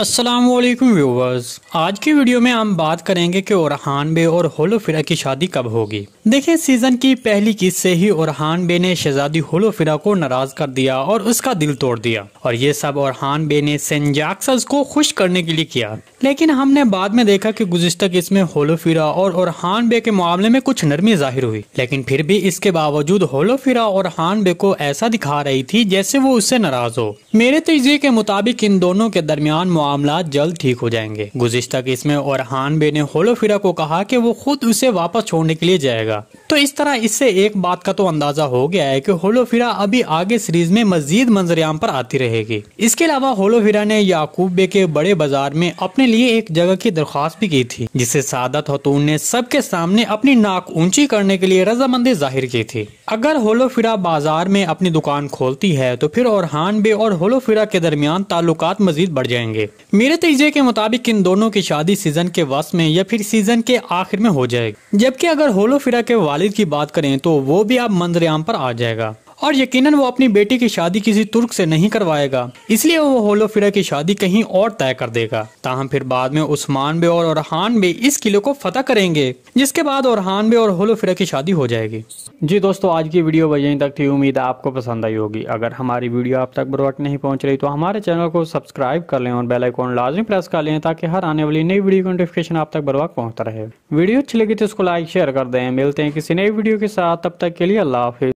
Aslam viewers आज की video में हम बात करेंगे कि ओरहान बे और होलोफिरा की शादी कब होगी देखें सीजन की पहली किस्त से ही ओरहान बे ने शहजादी होलोफिरा को नाराज कर दिया और उसका दिल तोड़ दिया और ये सब ओरहान बे ने सेंजाक्सस को खुश करने के लिए किया लेकिन हमने बाद में देखा कि गुजशत किस्त में होलोफिरा और ओरहान बे के मामले में कुछ नरमी जाहिर हुई लेकिन फिर भी इसके बावजूद होलोफिरा हान बे को ऐसा दिखा रही थी जैसे वो उससे नाराज हो मेरे तजिए के मुताबिक इन दोनों के दरमियान मामला जल्द ठीक हो जाएंगे गुजश्ता केस में और हानबे ने होलोफिरा को कहा कि वो खुद उसे वापस छोड़ने के लिए जाएगा तो इस तरह इससे एक बात का तो अंदाजा हो गया है कि होलोफिरा अभी आगे सीरीज में मजीद मंजरियाम पर आती रहेगी इसके अलावा होलोफिरा ने याकूब बे के बड़े बाजार में अपने लिए एक जगह की दरख्वास्त भी की थी जिसे सादत हतून ने सबके सामने अपनी नाक ऊंची करने के लिए रजामंदी जाहिर की थी अगर होलोफिरा बाजार में अपनी दुकान खोलती है तो फिर और हानबे और होलोफिरा के दरमियान ताल्लुकात मजीद बढ़ जाएंगे मेरे तीजे के मुताबिक इन दोनों की शादी सीजन के वस में या फिर सीजन के आखिर में हो जाएगी जबकि अगर होलोफिरा के वालिद की बात करें तो वो भी अब मंजरेआम पर आ जाएगा और यकीनन वो अपनी बेटी की शादी किसी तुर्क से नहीं करवाएगा इसलिए वो होलोफिरा की शादी कहीं और तय कर देगा ताहम फिर बाद में उस्मान बे और औरहान बे इस किले को फतेह करेंगे जिसके बाद औरहान बे और होलोफिरा की शादी हो जाएगी जी दोस्तों आज की वीडियो यहीं तक थी उम्मीद आपको पसंद आई होगी अगर हमारी वीडियो आप तक बर नहीं पहुँच रही तो हमारे चैनल को सब्सक्राइब कर लें और बेल आइकॉन लाजमी प्रेस कर लें ताकि हर आने वाली नई वीडियो की नोटिफिकेशन आप तक बर पहुँचता रहे वीडियो अच्छी लगी तो उसको लाइक शेयर कर दें मिलते हैं किसी नई वीडियो के साथ तब तक के लिए अल्लाह हाफिज